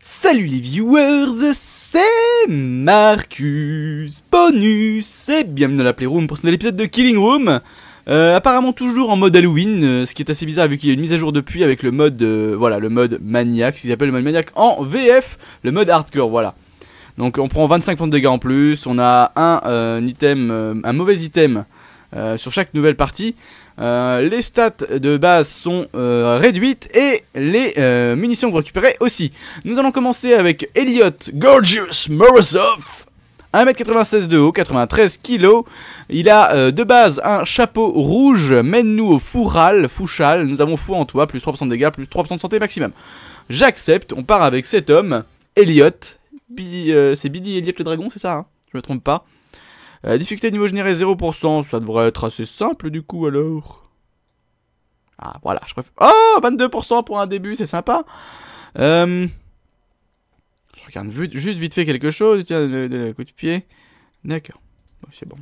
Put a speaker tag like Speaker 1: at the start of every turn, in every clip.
Speaker 1: Salut les viewers, c'est Marcus Bonus et bienvenue dans la Playroom pour ce nouvel épisode de Killing Room euh, apparemment toujours en mode Halloween, euh, ce qui est assez bizarre vu qu'il y a une mise à jour depuis avec le mode, euh, voilà, le mode maniaque, ce qu'ils appellent le mode maniaque en VF, le mode hardcore, voilà. Donc on prend 25 points de dégâts en plus, on a un, item, un mauvais item euh, sur chaque nouvelle partie. Euh, les stats de base sont euh, réduites et les munitions que vous récupérez aussi. Nous allons commencer avec Elliot Gorgeous Morozov. 1m96 de haut, 93 kg. Il a de base un chapeau rouge. Mène-nous au fourral, Fouchal. Nous avons fou en toi, plus 3% de dégâts, plus 3% de santé maximum. J'accepte, on part avec cet homme, Elliot. c'est Billy Elliot le dragon, c'est ça hein Je me trompe pas. Difficulté difficulté niveau généré 0%, ça devrait être assez simple du coup alors. Ah voilà, je préfère... Oh 22% pour un début, c'est sympa. Euh... Je regarde juste vite fait quelque chose, tiens, de, coup de pied. D'accord, c'est bon,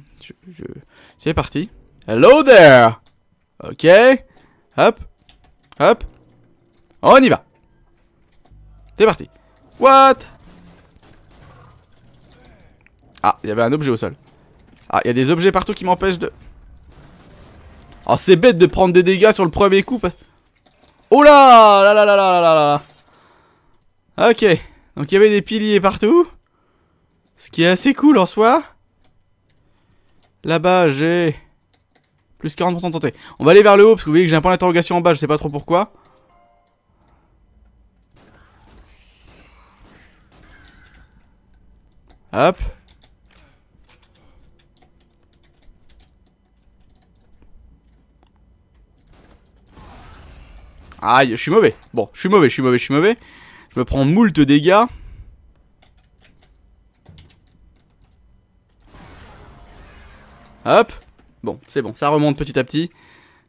Speaker 1: c'est parti. Hello there Ok, hop, hop, on y va. C'est parti. What Ah, il y avait un objet au sol. Ah, il y a des objets partout qui m'empêchent de... Oh, c'est bête de prendre des dégâts sur le premier coup. Oh là Là là là là là là Ok. Donc, il y avait des piliers partout. Ce qui est assez cool en soi. Là-bas, j'ai... Plus 40% de santé. On va aller vers le haut, parce que vous voyez que j'ai un point d'interrogation en bas, je sais pas trop pourquoi. Hop. Ah je suis mauvais. Bon, je suis mauvais, je suis mauvais, je suis mauvais. Je me prends moult dégâts. Hop. Bon, c'est bon, ça remonte petit à petit.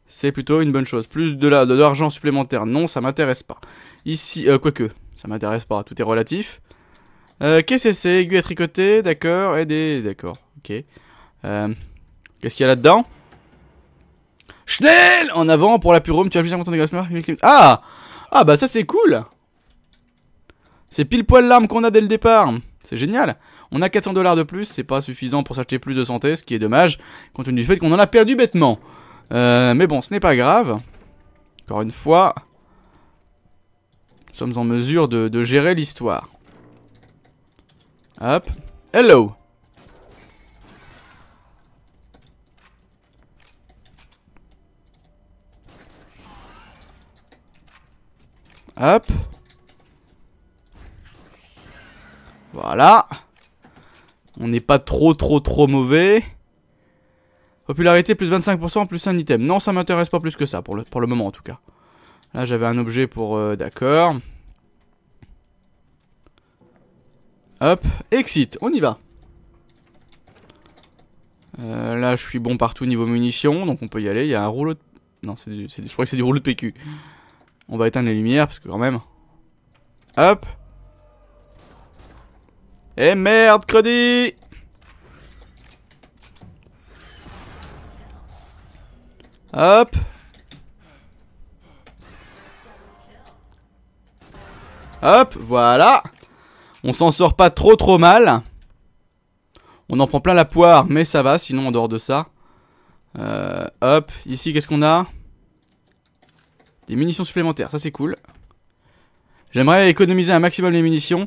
Speaker 1: C'est plutôt une bonne chose. Plus de l'argent supplémentaire, non, ça m'intéresse pas. Ici, euh, quoique, ça m'intéresse pas, tout est relatif. Qu'est-ce que c'est Aiguille à tricoter, d'accord, et D'accord, ok. Euh, qu'est-ce qu'il y a là-dedans Schnell En avant pour la purome, tu as plus 50 de Ah Ah bah ça c'est cool C'est pile poil l'arme qu'on a dès le départ. C'est génial. On a 400 dollars de plus, c'est pas suffisant pour s'acheter plus de santé, ce qui est dommage, compte tenu du fait qu'on en a perdu bêtement. Euh, mais bon, ce n'est pas grave. Encore une fois, nous sommes en mesure de, de gérer l'histoire. Hop. Hello Hop. Voilà. On n'est pas trop trop trop mauvais. Popularité plus 25% plus un item. Non, ça m'intéresse pas plus que ça, pour le, pour le moment en tout cas. Là, j'avais un objet pour... Euh, d'accord. Hop, exit, on y va. Euh, là, je suis bon partout niveau munitions, donc on peut y aller. Il y a un rouleau de... Non, je crois que c'est du rouleau de PQ. On va éteindre les lumières parce que quand même. Hop Eh merde, crédit Hop Hop, voilà On s'en sort pas trop trop mal. On en prend plein la poire, mais ça va, sinon en dehors de ça. Euh, hop, ici qu'est-ce qu'on a des munitions supplémentaires, ça c'est cool. J'aimerais économiser un maximum les munitions.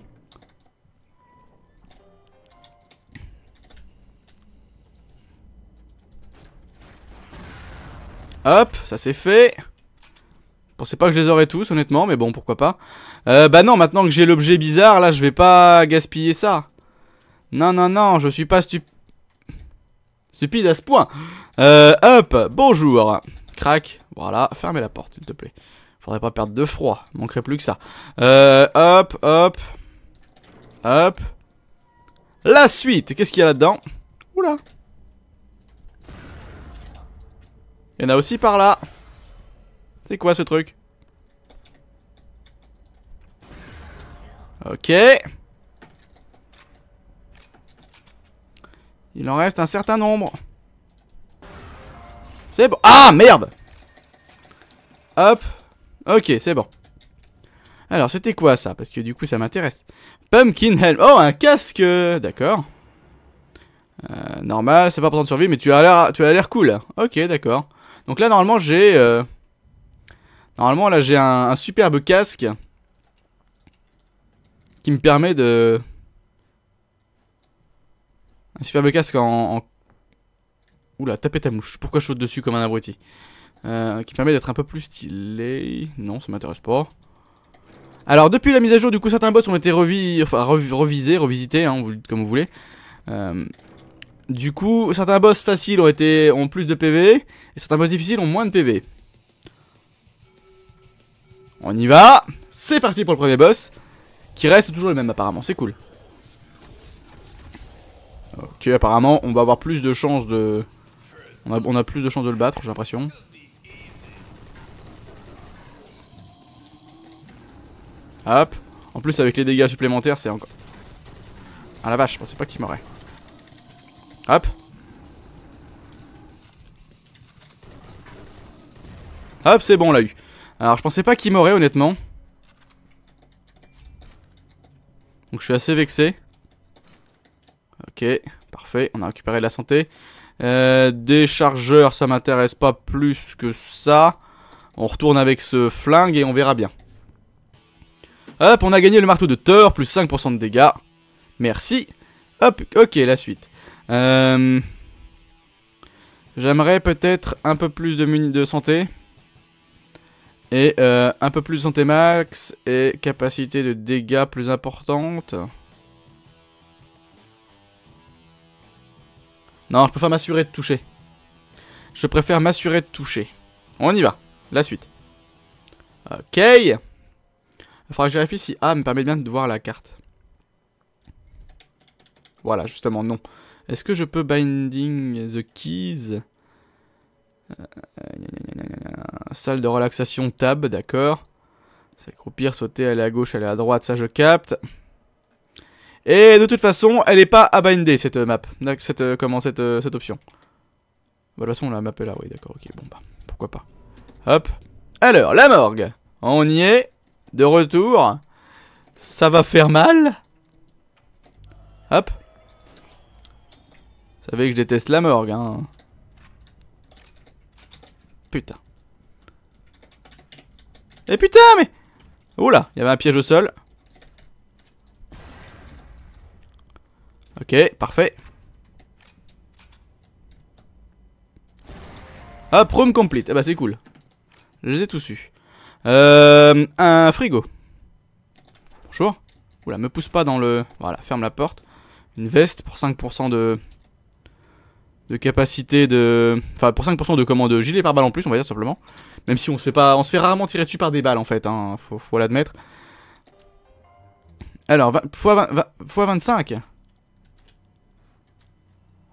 Speaker 1: Hop, ça c'est fait. Je pensais pas que je les aurais tous, honnêtement, mais bon, pourquoi pas. Euh, bah non, maintenant que j'ai l'objet bizarre, là, je vais pas gaspiller ça. Non, non, non, je suis pas stupide à ce point. Euh, hop, bonjour. Crac. Voilà, fermez la porte, s'il te plaît. Faudrait pas perdre de froid. Manquerait plus que ça. Euh, hop, hop. Hop. La suite. Qu'est-ce qu'il y a là-dedans Oula. Il y en a aussi par là. C'est quoi ce truc Ok. Il en reste un certain nombre. C'est bon. Ah, merde Hop. Ok, c'est bon. Alors, c'était quoi ça Parce que du coup, ça m'intéresse. Pumpkin Helm. Oh, un casque D'accord. Euh, normal, c'est pas pour de survie, mais tu as l'air cool. Ok, d'accord. Donc là, normalement, j'ai... Euh, normalement, là, j'ai un, superbe casque. Qui me permet de... Un superbe casque en Oula, tapez ta mouche. Pourquoi je saute dessus comme un abruti euh, Qui permet d'être un peu plus stylé. Non, ça m'intéresse pas. Alors, depuis la mise à jour, du coup, certains boss ont été enfin, revisés, revisités, hein, comme vous voulez. Euh, du coup, certains boss faciles été... ont plus de PV, et certains boss difficiles ont moins de PV. On y va C'est parti pour le premier boss, qui reste toujours le même apparemment, c'est cool. Ok, apparemment, on va avoir plus de chances de... On a, plus de chances de le battre, j'ai l'impression. Hop. En plus, avec les dégâts supplémentaires, c'est encore... Ah la vache, je pensais pas qu'il m'aurait. Hop. Hop, c'est bon, on l'a eu. Alors, je pensais pas qu'il m'aurait, honnêtement. Donc, je suis assez vexé. Ok, parfait. On a récupéré la santé. Euh, des chargeurs, ça m'intéresse pas plus que ça. On retourne avec ce flingue et on verra bien. Hop, on a gagné le marteau de Thor, plus 5% de dégâts. Merci. Hop, ok, la suite. Euh, j'aimerais peut-être un peu plus de, de santé. Et euh, un peu plus de santé max et capacité de dégâts plus importante. Non, je préfère m'assurer de toucher. Je préfère m'assurer de toucher. On y va. La suite. Ok. Il faudra que je vérifie si A me permet bien de voir la carte. Voilà, justement, non. Est-ce que je peux binding the keys euh, Salle de relaxation, tab, d'accord. S'accroupir, sauter, aller à gauche, aller à droite, ça je capte. Et de toute façon, elle est pas binder cette euh, map. Cette, euh, comment, cette, euh, option. Bah, de toute façon, la map est là, oui, d'accord, ok, bon, bah, pourquoi pas. Hop. Alors, la morgue. On y est. De retour. Ça va faire mal. Hop. Vous savez que je déteste la morgue, hein. Putain. Eh putain, mais... Oula, il y avait un piège au sol. Ok, parfait. Ah, Room complete. Ah bah c'est cool. Je les ai tous eus. Euh, un frigo. Bonjour. Oula, me pousse pas dans le... Voilà, ferme la porte. Une veste pour 5% de... De capacité de... Enfin, pour 5% de commande de gilet par balle en plus, on va dire simplement. Même si on se fait pas... On se fait rarement tirer dessus par des balles, en fait. Hein. Faut, faut l'admettre. Alors, 20... x 20... 25.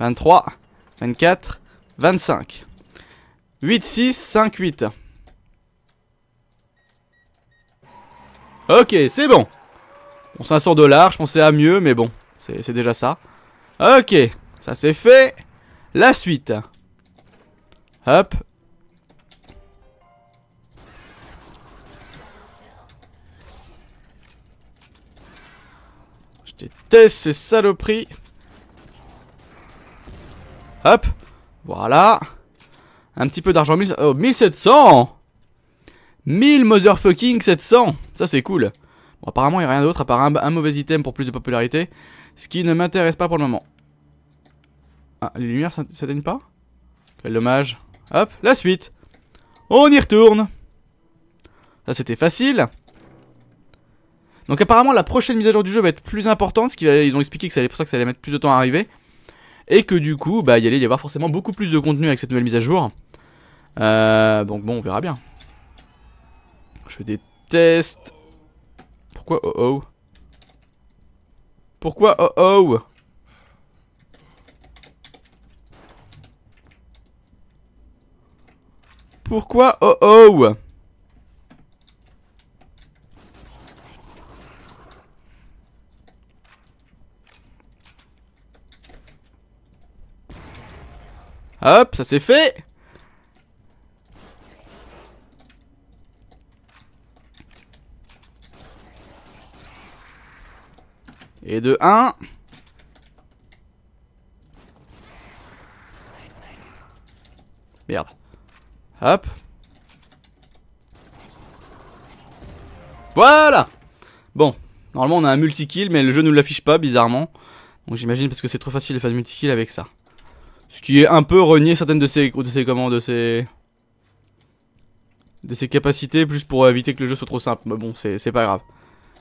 Speaker 1: 23, 24, 25. 8, 6, 5, 8. Ok, c'est bon. Bon, 500 dollars, je pensais à mieux, mais bon, c'est déjà ça. Ok, ça c'est fait. La suite. Hop. Je déteste ces saloperies. Hop. Voilà. Un petit peu d'argent. Oh, 1700 1000 motherfucking 700 Ça, c'est cool. Bon, apparemment, il n'y a rien d'autre à part un, mauvais item pour plus de popularité. Ce qui ne m'intéresse pas pour le moment. Ah, les lumières s'éteignent pas Quel dommage. Hop, la suite. On y retourne. Ça, c'était facile. Donc apparemment la prochaine mise à jour du jeu va être plus importante, ce qui ils ont expliqué que c'est pour ça que ça allait mettre plus de temps à arriver et que du coup, bah, il y allait y avoir forcément beaucoup plus de contenu avec cette nouvelle mise à jour. Euh, donc bon, on verra bien. Je déteste... Pourquoi oh oh Pourquoi oh oh Pourquoi oh oh Hop, ça c'est fait Et de 1. Merde. Hop. Voilà Bon, normalement on a un multi-kill, mais le jeu ne l'affiche pas, bizarrement. Donc j'imagine parce que c'est trop facile de faire du multi-kill avec ça. Ce qui est un peu renier certaines de ses, de commandes, de ses, de ses capacités, plus pour éviter que le jeu soit trop simple. Mais bah bon, c'est pas grave.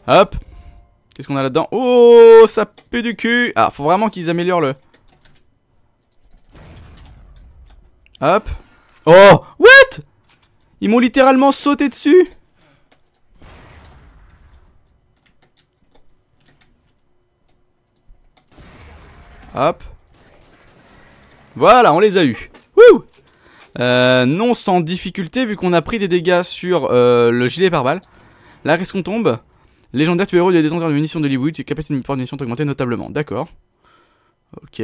Speaker 1: Hop Qu'est-ce qu'on a là-dedans Oh, ça pue du cul Ah, faut vraiment qu'ils améliorent le... Hop Oh What Ils m'ont littéralement sauté dessus Hop voilà, on les a eus. Wouh euh, non sans difficulté vu qu'on a pris des dégâts sur euh, le gilet pare-balles. Là, qu'est-ce qu'on tombe Légendaire, tu es héros des de munitions de Hollywood, tu capacité de munitions augmentée notablement. D'accord. Ok.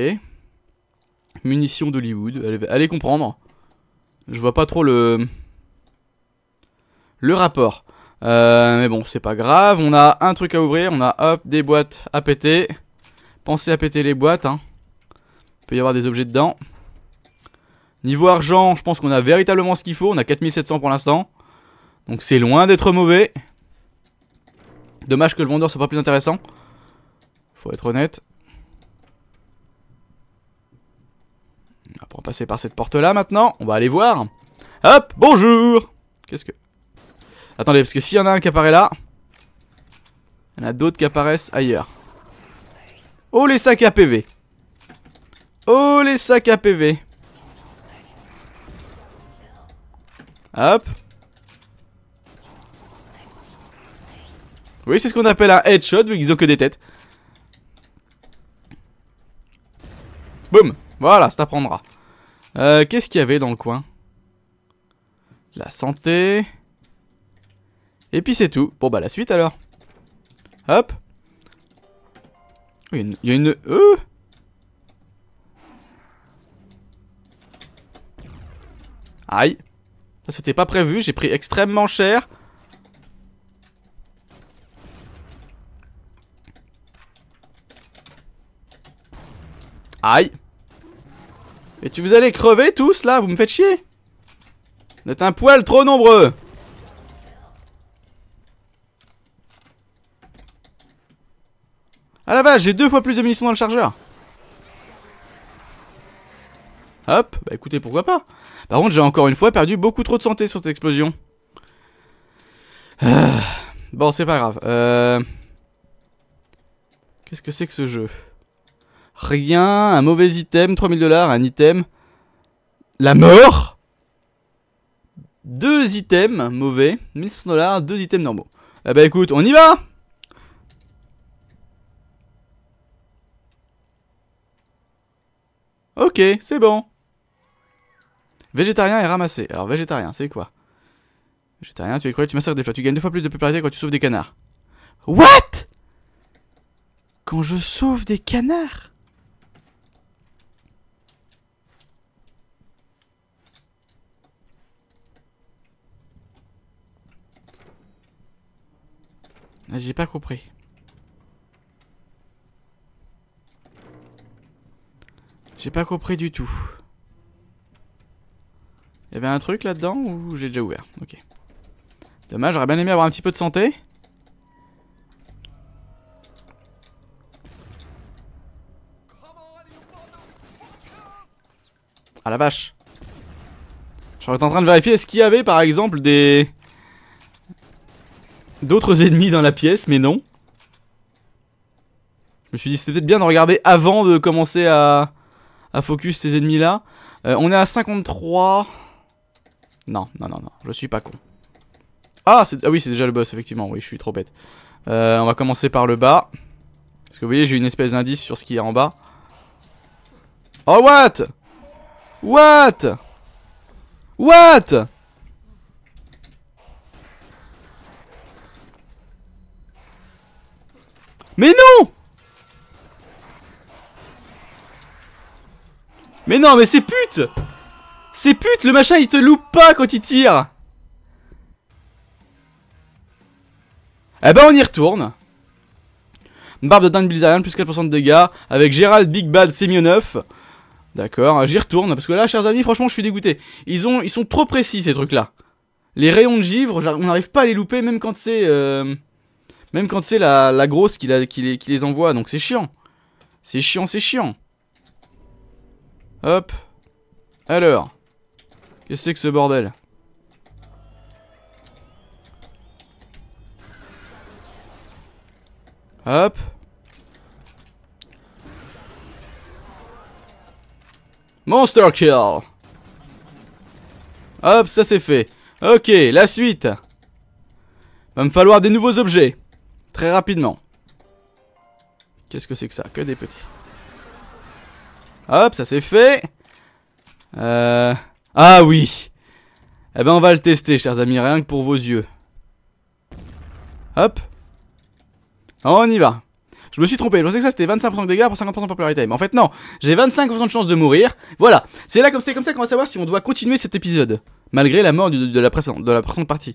Speaker 1: Munitions d'Hollywood, allez, comprendre. Je vois pas trop le... Le rapport. Euh, mais bon, c'est pas grave, on a un truc à ouvrir, on a hop, des boîtes à péter. Pensez à péter les boîtes, hein. Il peut y avoir des objets dedans. Niveau argent, je pense qu'on a véritablement ce qu'il faut. On a 4700 pour l'instant. Donc c'est loin d'être mauvais. Dommage que le vendeur soit pas plus intéressant. Faut être honnête. On va passer par cette porte là maintenant. On va aller voir. Hop, bonjour Qu'est-ce que... Attendez, parce que s'il y en a un qui apparaît là, il y en a d'autres qui apparaissent ailleurs. Oh les sacs APV Oh les sacs à PV Hop Oui c'est ce qu'on appelle un headshot vu qu'ils ont que des têtes Boum Voilà ça t'apprendra euh, Qu'est-ce qu'il y avait dans le coin La santé Et puis c'est tout Bon bah la suite alors Hop Il y a une... Aïe. Ça, c'était pas prévu. J'ai pris extrêmement cher. Aïe. Et tu vous allez crever tous, là Vous me faites chier Vous êtes un poil trop nombreux Ah la vache, j'ai deux fois plus de munitions dans le chargeur Hop, bah écoutez, pourquoi pas. Par contre, j'ai encore une fois perdu beaucoup trop de santé sur cette explosion. Ah, bon, c'est pas grave. Euh... Qu'est-ce que c'est que ce jeu Rien, un mauvais item, 3000 dollars, un item. La mort Deux items mauvais, 1000 dollars, deux items normaux. Ah bah écoute, on y va Ok, c'est bon. Végétarien et ramassé. Alors, végétarien, c'est quoi Végétarien, tu es croyé, tu massacres des fois, Tu gagnes deux fois plus de popularité quand tu sauves des canards. What Quand je sauve des canards ah, J'ai pas compris. J'ai pas compris du tout. Il y avait un truc là-dedans ou j'ai déjà ouvert Ok. Dommage, j'aurais bien aimé avoir un petit peu de santé. Ah la vache J'aurais en train de vérifier est-ce qu'il y avait par exemple des... D'autres ennemis dans la pièce, mais non. Je me suis dit c'était peut-être bien de regarder avant de commencer à, à focus ces ennemis là. Euh, on est à 53... Non, non, non, non, je suis pas con. Ah, ah oui, c'est déjà le boss, effectivement, oui, je suis trop bête. Euh, on va commencer par le bas. Parce que vous voyez, j'ai une espèce d'indice sur ce qu'il y a en bas. Oh, what What What Mais non Mais non, mais c'est pute c'est pute, le machin il te loupe pas quand il tire Eh ben on y retourne Barbe de dinde Blizzard, plus 4% de dégâts, avec Gérald Big Bad neuf. D'accord, j'y retourne, parce que là, chers amis, franchement, je suis dégoûté. Ils, ont, ils sont trop précis, ces trucs-là. Les rayons de givre, on n'arrive pas à les louper, même quand c'est... Euh, même quand c'est la, grosse qui les envoie, donc c'est chiant. C'est chiant, c'est chiant. Hop. Alors. Qu'est-ce que c'est que ce bordel Hop Monster Kill Hop, ça c'est fait. Ok, la suite Va me falloir des nouveaux objets. Très rapidement. Qu'est-ce que c'est que ça Que des petits. Hop, ça c'est fait. Euh... Ah oui Eh ben on va le tester, chers amis, rien que pour vos yeux. Hop On y va je me suis trompé, je pensais que ça c'était 25% de dégâts pour 50% de popularité. Mais en fait non, j'ai 25% de chance de mourir. Voilà, c'est là comme c'est comme ça qu'on va savoir si on doit continuer cet épisode. Malgré la mort de, la précédente, de la partie.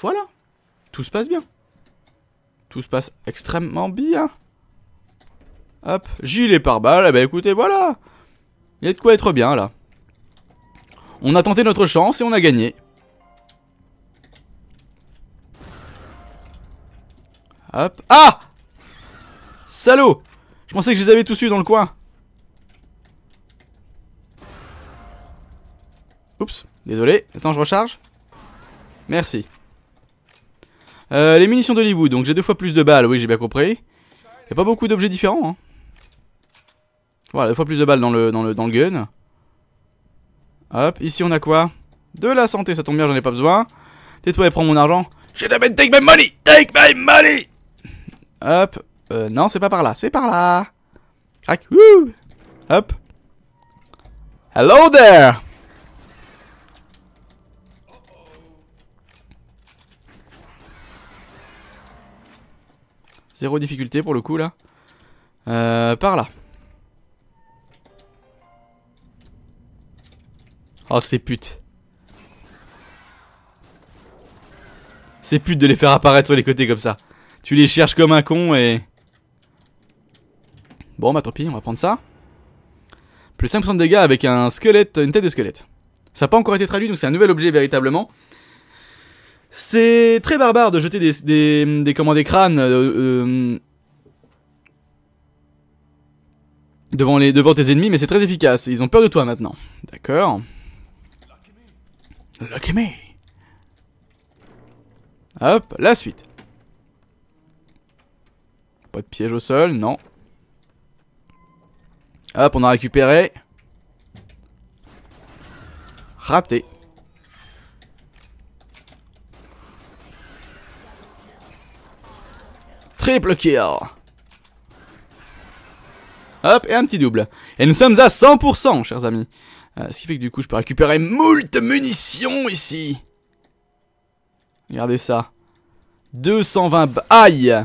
Speaker 1: Voilà, tout se passe bien. Tout se passe extrêmement bien. Hop, gilet par balle, eh bah ben, écoutez voilà. Il y a de quoi être bien là. On a tenté notre chance et on a gagné. Hop. Ah Salaud Je pensais que je les avais tous eu dans le coin. Oups, désolé. Attends, je recharge. Merci. Euh, les munitions d'Hollywood, donc j'ai deux fois plus de balles, oui j'ai bien compris. Y'a pas beaucoup d'objets différents. Hein. Voilà, deux fois plus de balles dans le, le, dans le gun. Hop, ici on a quoi De la santé, ça tombe bien, j'en ai pas besoin. Tais-toi et prends mon argent. take my money Take my money Hop. Euh, non, c'est pas par là, c'est par là. Crac. Wouh Hop. Hello there Zéro difficulté pour le coup là. Euh, par là. Oh ces putes. C'est putes de les faire apparaître sur les côtés comme ça. Tu les cherches comme un con et... Bon bah tant pis, on va prendre ça. Plus 5% de dégâts avec un squelette, une tête de squelette. Ça n'a pas encore été traduit, donc c'est un nouvel objet véritablement. C'est très barbare de jeter des, des, des, crânes euh, euh, devant, les, devant tes ennemis, mais c'est très efficace. Ils ont peur de toi maintenant. D'accord. Look me. Hop, la suite. Pas de piège au sol, non. Hop, on a récupéré. Raté. Triple kill. Hop, et un petit double. Et nous sommes à 100%, chers amis. Euh, ce qui fait que du coup, je peux récupérer moult munitions ici. Regardez ça. 220 balles. Aïe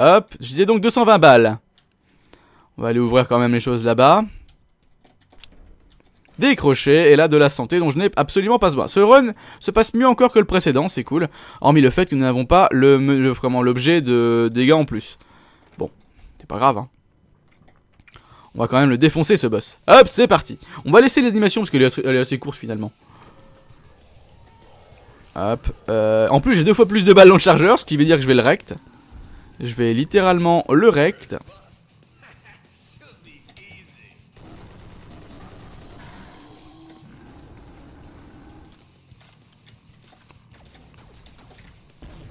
Speaker 1: Hop, je disais donc 220 balles. On va aller ouvrir quand même les choses là-bas. Des crochets et là de la santé dont je n'ai absolument pas besoin. Ce run se passe mieux encore que le précédent, c'est cool. Hormis le fait que nous n'avons pas le, l'objet de dégâts en plus. Bon, c'est pas grave. Hein. On va quand même le défoncer ce boss. Hop, c'est parti. On va laisser l'animation parce qu'elle est assez courte finalement. Hop. Euh, en plus, j'ai deux fois plus de balles dans le chargeur, ce qui veut dire que je vais le rect. Je vais littéralement le rect.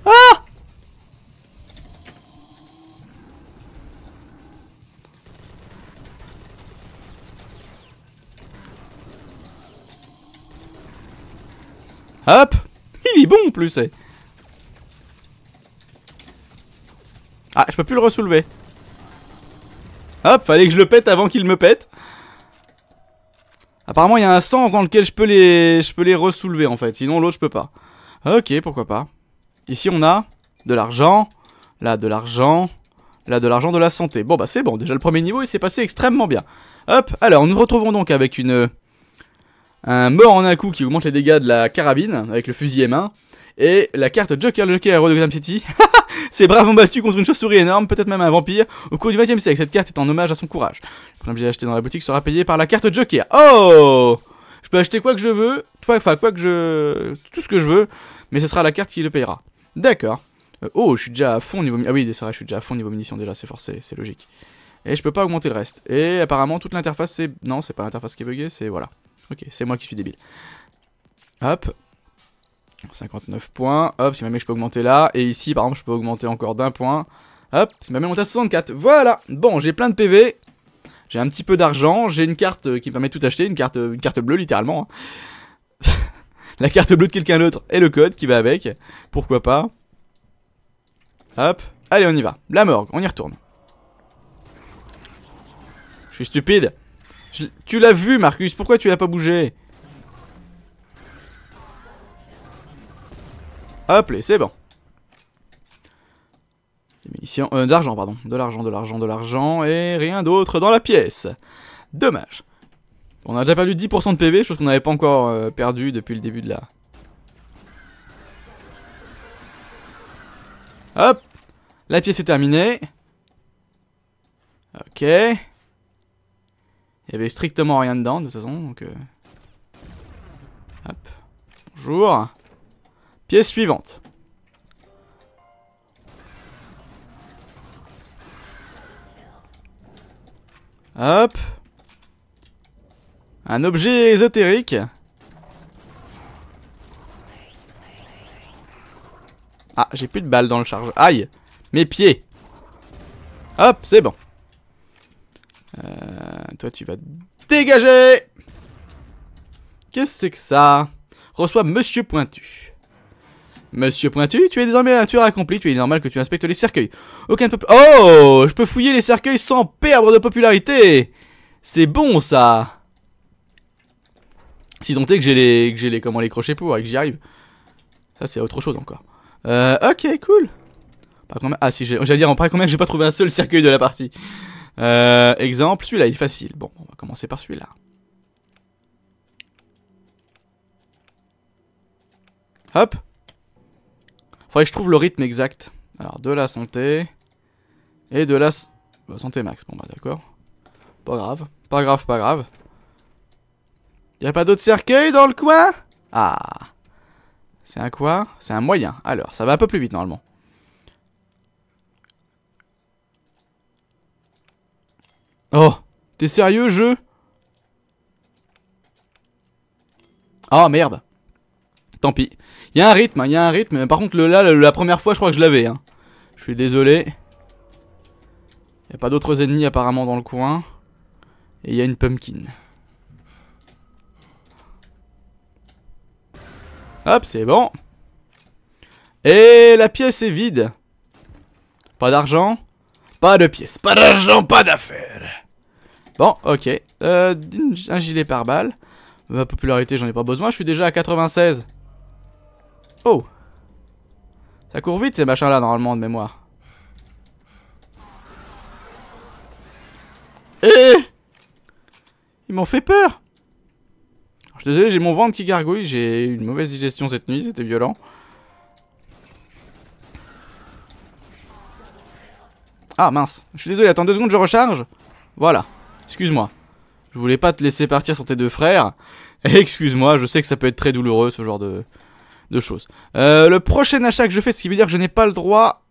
Speaker 1: Ah Hop Il est bon en plus eh. Ah, je peux plus le ressoulever. Hop, fallait que je le pète avant qu'il me pète. Apparemment, il y a un sens dans lequel je peux les, je peux les ressoulever en fait. Sinon, l'autre, je peux pas. Ok, pourquoi pas. Ici, on a de l'argent. Là, de l'argent. Là, de l'argent, de la santé. Bon, bah, c'est bon. Déjà, le premier niveau, il s'est passé extrêmement bien. Hop, alors, nous retrouvons donc avec une un mort en un coup qui augmente les dégâts de la carabine avec le fusil M1, et la carte Joker Joker Hero de Gotham City. Haha C'est battu battu contre une chauve-souris énorme, peut-être même un vampire, au cours du XXe siècle. Cette carte est en hommage à son courage. Le que j'ai acheté dans la boutique sera payé par la carte Joker. Oh Je peux acheter quoi que je veux, enfin quoi que je... tout ce que je veux, mais ce sera la carte qui le payera. D'accord. Euh, oh, je suis déjà à fond niveau... Ah oui, c'est vrai, je suis déjà à fond niveau munitions déjà, c'est forcé, c'est logique. Et je peux pas augmenter le reste. Et apparemment toute l'interface c'est... Non, c'est pas l'interface qui est buggée, c'est... Voilà. Ok, c'est moi qui suis débile. Hop. 59 points. Hop, si ma mec je peux augmenter là. Et ici, par exemple, je peux augmenter encore d'un point. Hop, si ma mec monte à 64. Voilà. Bon, j'ai plein de PV. J'ai un petit peu d'argent. J'ai une carte euh, qui me permet de tout acheter. Une carte, euh, une carte bleue, littéralement. Hein. la carte bleue de quelqu'un d'autre et le code qui va avec. Pourquoi pas. Hop. Allez, on y va. La morgue, on y retourne. Je suis stupide. Tu l'as vu, Marcus. Pourquoi tu l'as pas bougé Hop, et c'est bon. Des munitions. Euh, d'argent, pardon. De l'argent, de l'argent, de l'argent. Et rien d'autre dans la pièce. Dommage. On a déjà perdu 10% de PV, chose qu'on n'avait pas encore perdue perdu depuis le début de la. Hop La pièce est terminée. Ok. Il y avait strictement rien dedans de toute façon, donc... Euh, hop. Bonjour. Pièce suivante. Hop. Un objet ésotérique. Ah, j'ai plus de balles dans le chargeur... Aïe Mes pieds Hop, c'est bon. Euh toi tu vas dégager Qu'est-ce que c'est que ça Reçois Monsieur Pointu. Monsieur Pointu, tu es désormais un tueur accompli, tu est normal que tu inspectes les cercueils. Aucun Oh Je peux fouiller les cercueils sans perdre de popularité C'est bon ça Si tant est que j'ai les... que les... comment les crochets pour et que j'y arrive. Ça c'est autre chose encore. Euh... Ok, cool. Par Ah si, j'allais dire en combien que j'ai pas trouvé un seul cercueil de la partie. Euh, exemple, celui-là, il est facile. Bon, on va commencer par celui-là. Hop Faudrait que je trouve le rythme exact. Alors, de la santé. Et de la... Euh, santé max, bon bah d'accord. Pas grave, pas grave, pas grave. Y a pas d'autres cercueils dans le coin Ah C'est un quoi C'est un moyen. Alors, ça va un peu plus vite normalement. Oh T'es sérieux, jeu Oh merde Tant pis. Il y a un rythme, hein, il un rythme. par contre, le, là, la première fois, je crois que je l'avais. Hein. Je suis désolé. Il a pas d'autres ennemis apparemment dans le coin. Et il y a une pumpkin. Hop, c'est bon. Et la pièce est vide. Pas d'argent. Pas de pièces, pas d'argent, pas d'affaires. Bon, ok. Euh, un gilet par balle. Ma euh, popularité, j'en ai pas besoin. Je suis déjà à 96. Oh. Ça court vite, ces machins-là, normalement, de mémoire. Eh, eh, eh Ils m'ont fait peur. Je suis désolé, j'ai mon ventre qui gargouille. J'ai eu une mauvaise digestion cette nuit. C'était violent. Ah mince, je suis désolé, attends deux secondes, je recharge. Voilà, excuse-moi. Je voulais pas te laisser partir sans tes deux frères. Excuse-moi, je sais que ça peut être très douloureux ce genre de, de choses. le prochain achat que je fais, ce qui veut dire que je n'ai pas le droit...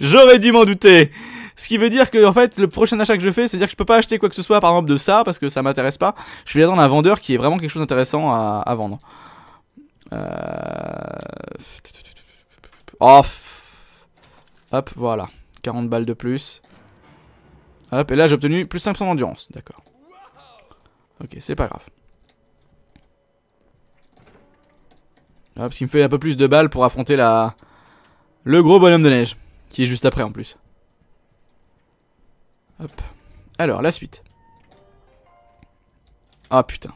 Speaker 1: J'aurais dû m'en douter ce qui veut dire que en fait le prochain achat que je fais, c'est à dire que je peux pas acheter quoi que ce soit par exemple de ça parce que ça m'intéresse pas. Je vais attendre un vendeur qui est vraiment quelque chose d'intéressant à, vendre. Oh, Hop, voilà. 40 balles de plus. Hop, et là j'ai obtenu plus 500 d'endurance. D'accord. Ok, c'est pas grave. Hop, ce qui me fait un peu plus de balles pour affronter la... Le gros bonhomme de neige. Qui est juste après en plus. Hop. Alors, la suite. Ah putain.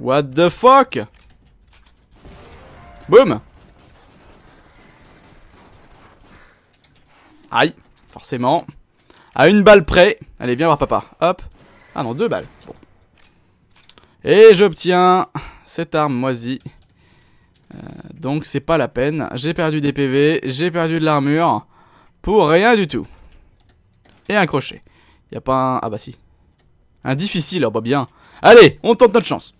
Speaker 1: What the fuck Boum Aïe, forcément. À une balle près. Allez, viens voir papa. Hop. Ah non, deux balles. Bon. Et j'obtiens cette arme moisie. Euh, donc c'est pas la peine. J'ai perdu des PV, j'ai perdu de l'armure. Pour rien du tout. Et un crochet. Y a pas un... Ah bah si. Un difficile, oh bah bien. Allez, on tente notre chance.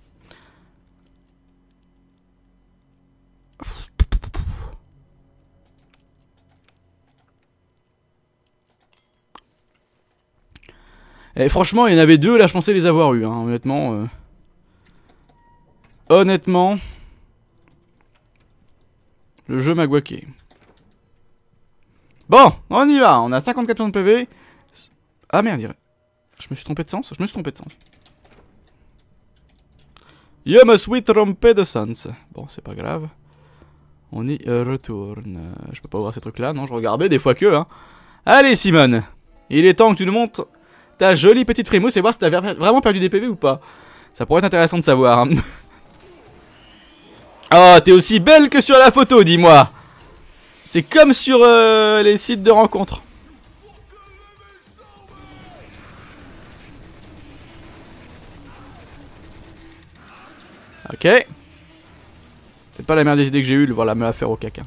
Speaker 1: Et eh, franchement, il y en avait deux, là je pensais les avoir eu, hein, honnêtement. Euh. Honnêtement. Le jeu m'a guaqué. Bon, on y va, on a 54 de PV. Ah merde, je me suis trompé de sens Je me suis trompé de sens. Je me suis trompé de sens. Bon, c'est pas grave. On y euh, retourne. Je peux pas voir ces trucs là, non, je regardais des fois que. Hein. Allez Simone, il est temps que tu nous montres ta jolie petite frimousse et voir si t'as vraiment perdu des PV ou pas. Ça pourrait être intéressant de savoir. Hein. oh, t'es aussi belle que sur la photo, dis-moi C'est comme sur euh, les sites de rencontres. Ok. C'est pas la meilleure des idées que j'ai eu voilà, voir la me la faire au caca.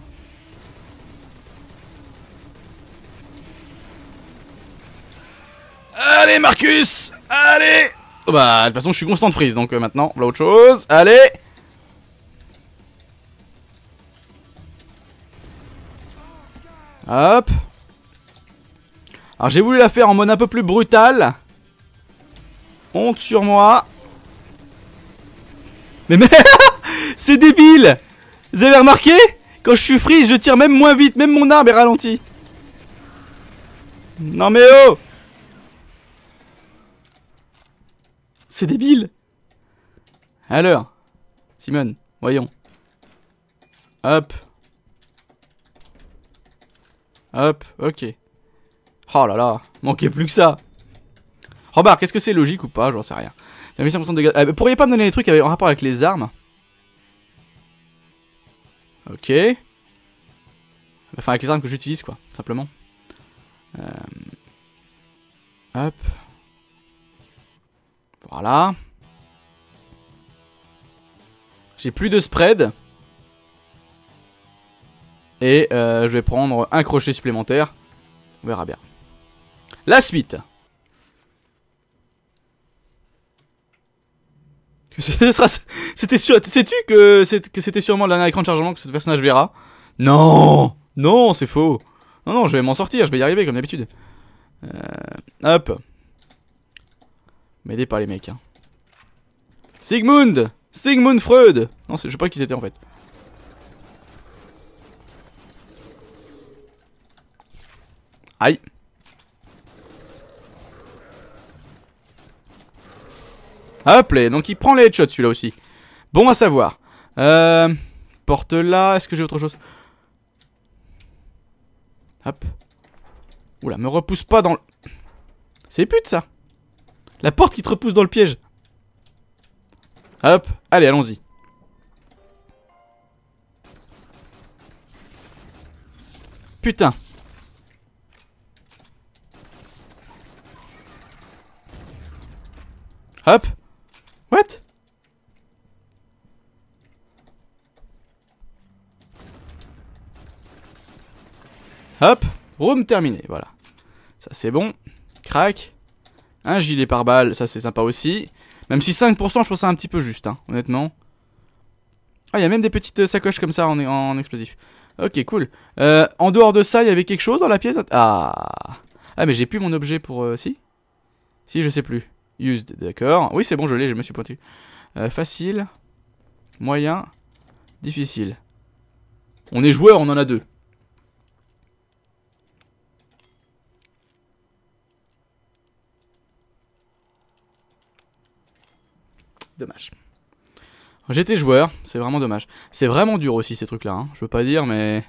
Speaker 1: Allez, Marcus Allez oh Bah, de toute façon, je suis constant freeze, donc euh, maintenant, voilà autre chose. Allez Hop Alors, j'ai voulu la faire en mode un peu plus brutal. Honte sur moi. Mais mais... C'est débile Vous avez remarqué Quand je suis freeze, je tire même moins vite, même mon arme est ralenti. Non mais oh C'est débile Alors Simone, voyons. Hop. Hop, ok. Oh là là, manquait plus que ça Robert, quest ce que c'est logique ou pas J'en sais rien. de euh, pourriez pas me donner des trucs en rapport avec les armes Ok. Enfin, avec les armes que j'utilise, quoi, simplement. Euh, hop. Voilà. J'ai plus de spread. Et euh, je vais prendre un crochet supplémentaire. On verra bien. La suite. c'était sûr. Sais-tu que c'était sûrement l'un écran de chargement que ce personnage verra Non Non, c'est faux. Non, non, je vais m'en sortir. Je vais y arriver comme d'habitude. Euh, hop. M'aidez pas les mecs. Hein. Sigmund Sigmund Freud Non, je sais pas qui c'était en fait. Aïe Hop les donc il prend les headshots celui-là aussi. Bon à savoir. Euh, porte là, est-ce que j'ai autre chose Hop. Oula, me repousse pas dans le... C'est pute ça la porte qui te repousse dans le piège Hop, allez, allons-y. Putain Hop What Hop Room terminé, voilà. Ça c'est bon. Crac. Un hein, gilet pare-balles, ça c'est sympa aussi. Même si 5%, je trouve ça un petit peu juste, hein, honnêtement. Ah, il y a même des petites euh, sacoches comme ça en, explosif. Ok, cool. Euh, en dehors de ça, il y avait quelque chose dans la pièce Ah Ah, mais j'ai plus mon objet pour... Euh, si Si, je sais plus. Used, d'accord. Oui, c'est bon, je l'ai, je me suis pointé. facile. Moyen. Difficile. On est joueur, on en a deux. dommage. J'étais joueur, c'est vraiment dommage. C'est vraiment dur aussi ces trucs là, hein. je veux pas dire mais...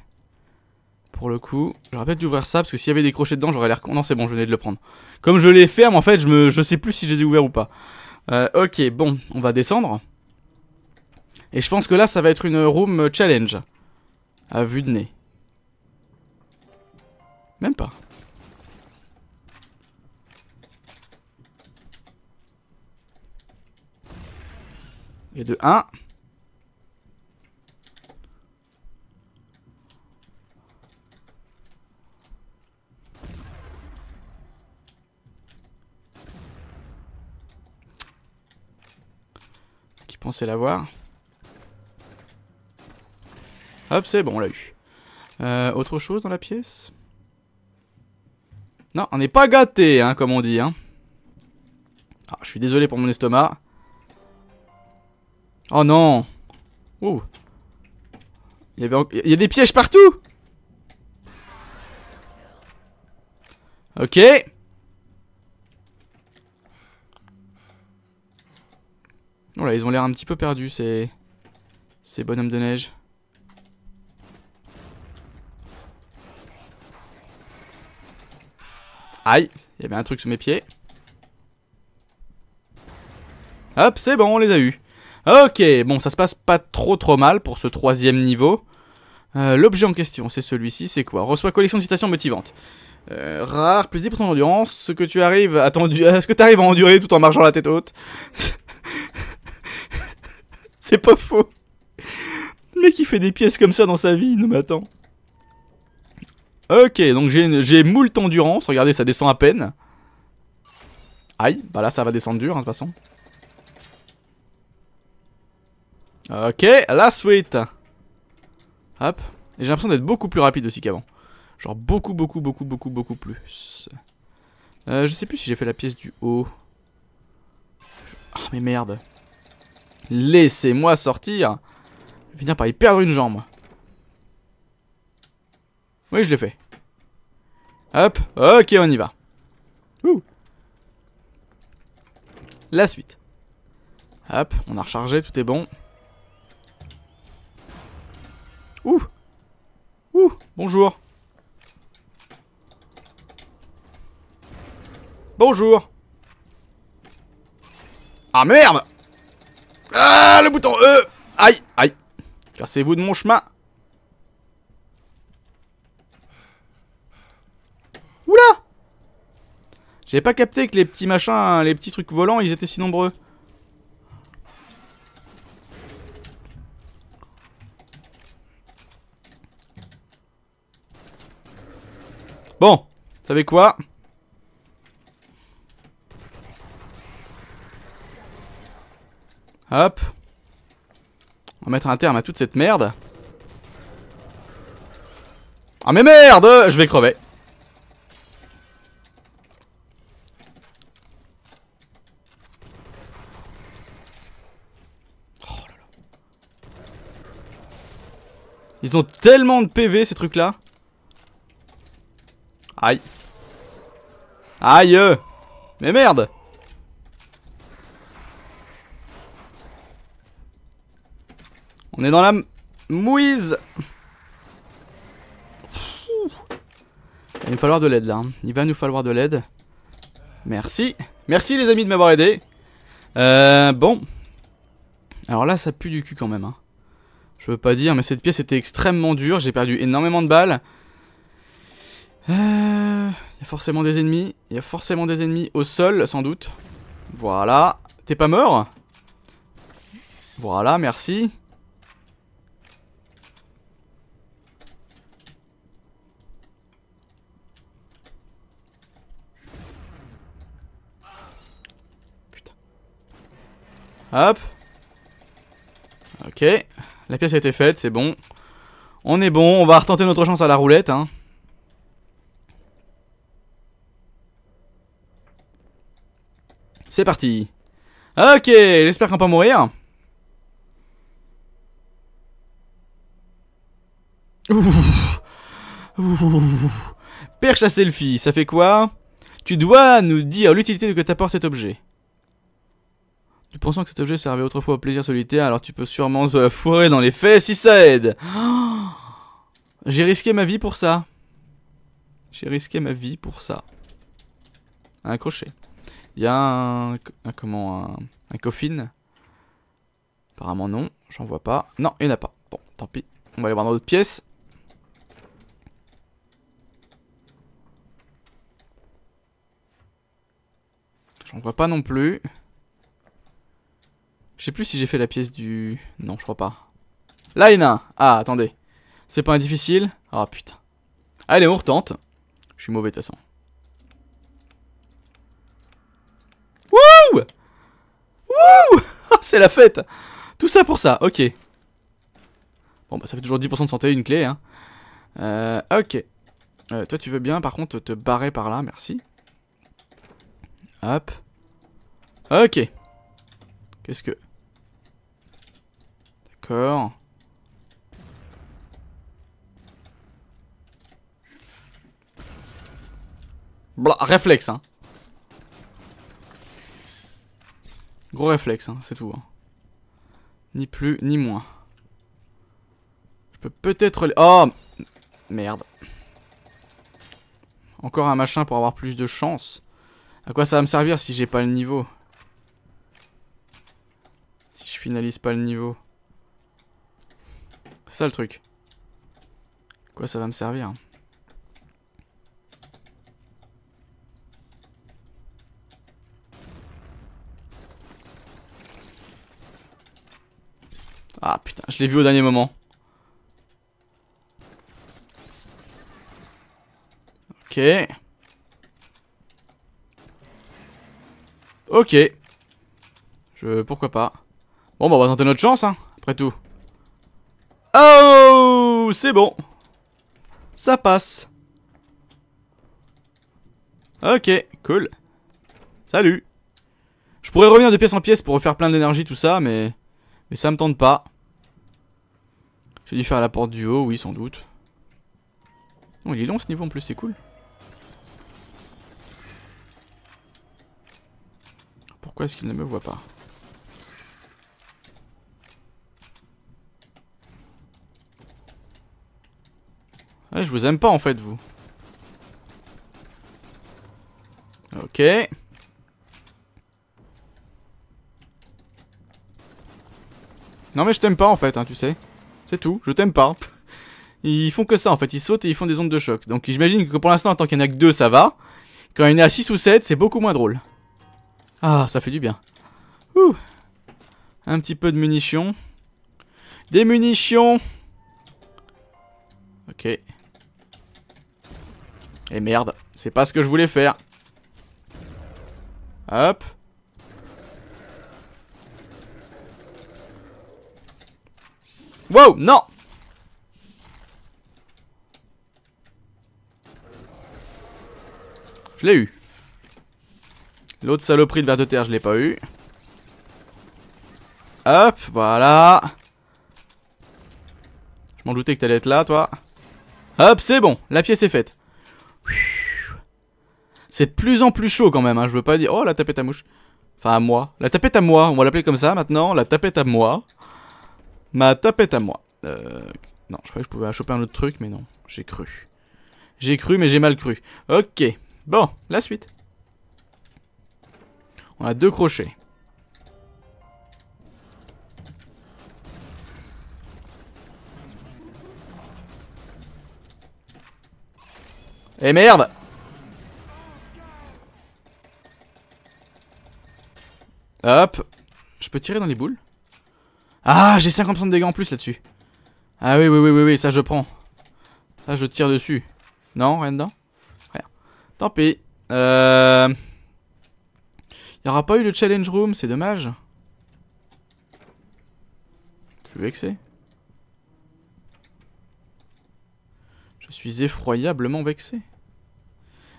Speaker 1: Pour le coup, je dû d'ouvrir ça parce que s'il y avait des crochets dedans j'aurais l'air Non c'est bon, je venais de le prendre. Comme je l'ai ferme en fait, je, me... je sais plus si je les ai ouverts ou pas. Euh, ok, bon, on va descendre. Et je pense que là ça va être une room challenge. À vue de nez. Même pas. et de 1. Qui pensait l'avoir Hop, c'est bon, on l'a eu. Euh, autre chose dans la pièce Non, on n'est pas gâté, hein, comme on dit. Hein. Ah, je suis désolé pour mon estomac. Oh non Ouh Il, y a des pièges partout Ok Oh là, ils ont l'air un petit peu perdus, ces... ces bonhommes de neige. Aïe, il y avait un truc sous mes pieds. Hop, c'est bon, on les a eus. Ok, bon, ça se passe pas trop trop mal pour ce troisième niveau. Euh, l'objet en question, c'est celui-ci, c'est quoi Reçois collection de citations motivantes. Euh, rare, plus 10% d'endurance, ce que tu arrives à euh, ce que tu arrives à endurer tout en marchant la tête haute. c'est pas faux. Le mec, il fait des pièces comme ça dans sa vie, non mais Ok, donc j'ai moult endurance, regardez, ça descend à peine. Aïe, bah là ça va descendre dur, hein, de toute façon. Ok, la suite Hop. Et j'ai l'impression d'être beaucoup plus rapide aussi qu'avant. Genre beaucoup, beaucoup, beaucoup, beaucoup, beaucoup plus. Euh, je sais plus si j'ai fait la pièce du haut. Ah mais merde. Laissez-moi sortir. Viens vais par y perdre une jambe. Oui, je l'ai fait. Hop. Ok, on y va. Ouh. La suite. Hop, on a rechargé, tout est bon. Ouh Ouh Bonjour Bonjour Ah merde Ah le bouton E Aïe Aïe Cassez-vous de mon chemin Oula J'ai pas capté que les petits machins, les petits trucs volants, ils étaient si nombreux. Bon, savez quoi Hop. On va mettre un terme à toute cette merde. Ah mais merde Je vais crever. Oh Ils ont tellement de PV ces trucs là. Aïe. Aïe Mais merde On est dans la mouise Il va nous falloir de l'aide là. Hein. Il va nous falloir de l'aide. Merci. Merci les amis de m'avoir aidé. Euh, bon. Alors là, ça pue du cul quand même. Hein. Je veux pas dire, mais cette pièce était extrêmement dure. J'ai perdu énormément de balles. Il euh, y a forcément des ennemis. Il y a forcément des ennemis au sol, sans doute. Voilà. T'es pas mort Voilà, merci. Putain. Hop. Ok. La pièce a été faite, c'est bon. On est bon, on va retenter notre chance à la roulette, hein. C'est parti. Ok, j'espère qu'on pas mourir. Ouh. Ouh. Perche à selfie, ça fait quoi Tu dois nous dire l'utilité que t'apporte cet objet. Tu penses que cet objet servait autrefois au plaisir solitaire, alors tu peux sûrement se foirer dans les fesses si ça aide. J'ai risqué ma vie pour ça. J'ai risqué ma vie pour ça. Un crochet. Il y a un, comment un, un coffin. Apparemment non, j'en vois pas. Non, il n'y en a pas. Bon, tant pis. On va aller voir dans d'autres pièces. J'en vois pas non plus. Je sais plus si j'ai fait la pièce du... Non, je crois pas. Là, il y en a Ah, attendez. C'est pas un difficile Ah, putain. Allez, on retente. Je suis mauvais, de toute façon. Wouh ah, C'est la fête Tout ça pour ça, ok. Bon bah ça fait toujours 10% de santé, une clé, hein. Euh, ok. Euh, toi tu veux bien par contre te barrer par là, merci. Hop. Ok. Qu'est-ce que... D'accord. Blah, réflexe, hein. Gros réflexe, hein, c'est tout. Hein. Ni plus, ni moins. Je peux peut-être... Oh Merde. Encore un machin pour avoir plus de chance. À quoi ça va me servir si j'ai pas le niveau Si je finalise pas le niveau. C'est ça le truc. À quoi ça va me servir vu au dernier moment. Ok. Ok. Je... Pourquoi pas. Bon bah on va tenter notre chance hein, après tout. Oh C'est bon. Ça passe. Ok, cool. Salut. Je pourrais revenir de pièce en pièce pour refaire plein d'énergie tout ça, mais... Mais ça me tente pas. J'ai dû faire la porte du haut, oui, sans doute. Non, oh, il est long ce niveau en plus, c'est cool. Pourquoi est-ce qu'il ne me voit pas ah, je vous aime pas en fait, vous. Ok. Non mais je t'aime pas en fait, hein, tu sais. C'est tout, je t'aime pas. Ils font que ça en fait, ils sautent et ils font des ondes de choc. Donc j'imagine que pour l'instant, en tant qu'il y en a que deux, ça va. Quand il y en a 6 ou 7, c'est beaucoup moins drôle. Ah, ça fait du bien. Ouh. Un petit peu de munitions. Des munitions Ok. Et merde, c'est pas ce que je voulais faire. Hop. Wow, non Je l'ai eu. L'autre saloperie de verre de terre, je l'ai pas eu. Hop, voilà. Je m'en doutais que t'allais être là, toi. Hop, c'est bon, la pièce est faite. C'est de plus en plus chaud quand même, hein. je veux pas dire... Oh, la tapette à mouche. Enfin, à moi. La tapette à moi, on va l'appeler comme ça maintenant, la tapette à moi. Ma tapette à moi. Euh, non, je croyais que je pouvais choper un autre truc, mais non. J'ai cru. J'ai cru, mais j'ai mal cru. Ok. Bon, la suite. On a deux crochets. Eh merde Hop Je peux tirer dans les boules ah, j'ai 50% de dégâts en plus là-dessus. Ah oui, oui, oui, oui, oui, ça je prends. Ça je tire dessus. Non, rien dedans Rien. Tant pis. Euh... Il n'y aura pas eu le challenge room, c'est dommage. Je suis vexé. Je suis effroyablement vexé.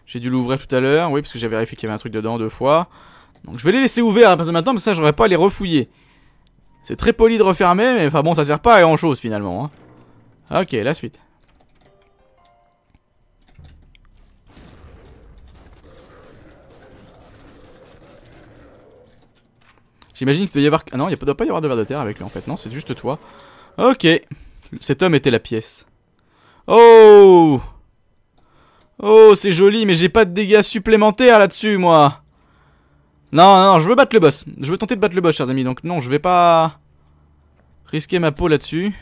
Speaker 1: J'ai dû l'ouvrir tout à l'heure, oui, parce que j'ai vérifié qu'il y avait un truc dedans deux fois. Donc je vais les laisser ouverts à partir de maintenant, mais ça j'aurais pas à les refouiller. C'est très poli de refermer, mais enfin bon, ça sert pas à grand chose finalement. Hein. Ok, la suite. J'imagine qu'il peut y avoir... Ah non, il ne doit pas y avoir de verre de terre avec lui en fait. Non, c'est juste toi. Ok. Cet homme était la pièce. Oh Oh, c'est joli, mais j'ai pas de dégâts supplémentaires là-dessus, moi non, non, non, je veux battre le boss. Je veux tenter de battre le boss, chers amis. Donc non, je vais pas risquer ma peau là-dessus.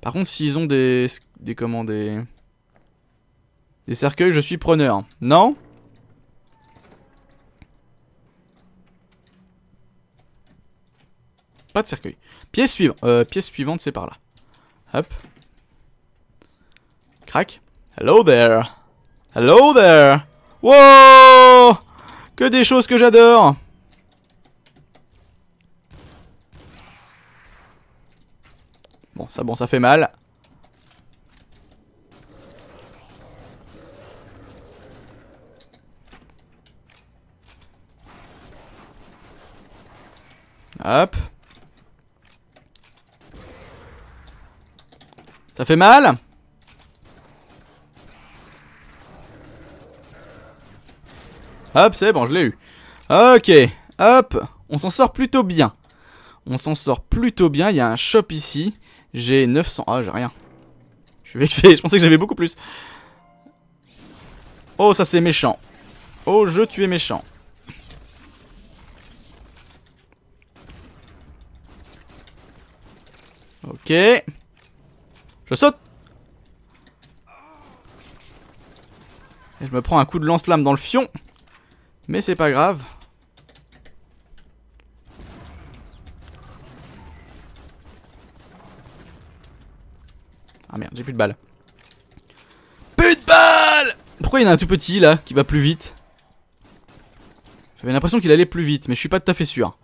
Speaker 1: Par contre, s'ils ont des... Des comment Des... Des cercueils, je suis preneur. Non Pas de cercueil. Pièce suivante. Euh, pièce suivante, c'est par là. Hop. Crac. Hello there. Hello there. Wow que des choses que j'adore Bon, ça, bon, ça fait mal. Hop. Ça fait mal Hop, c'est bon, je l'ai eu. Ok, hop, on s'en sort plutôt bien. On s'en sort plutôt bien, il y a un shop ici. J'ai 900... Ah, j'ai rien. Je suis vexé, je pensais que j'avais beaucoup plus. Oh, ça c'est méchant. Oh, je, tu méchant. Ok. Je saute Et je me prends un coup de lance-flamme dans le fion. Mais c'est pas grave. Ah merde, j'ai plus de balles. Plus de balles Pourquoi il y en a un tout petit là qui va plus vite J'avais l'impression qu'il allait plus vite, mais je suis pas tout à fait sûr.